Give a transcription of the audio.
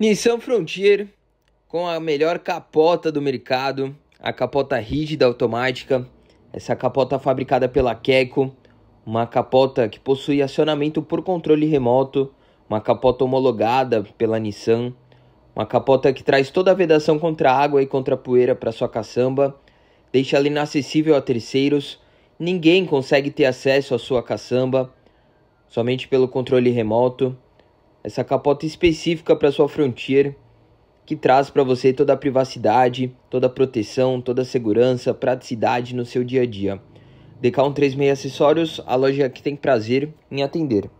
Nissan Frontier com a melhor capota do mercado, a capota rígida automática. Essa capota fabricada pela Keiko, uma capota que possui acionamento por controle remoto, uma capota homologada pela Nissan, uma capota que traz toda a vedação contra água e contra poeira para sua caçamba, deixa ela inacessível a terceiros, ninguém consegue ter acesso à sua caçamba, somente pelo controle remoto essa capota específica para sua Frontier, que traz para você toda a privacidade, toda a proteção, toda a segurança, praticidade no seu dia a dia. Decal 136 Acessórios, a loja que tem prazer em atender.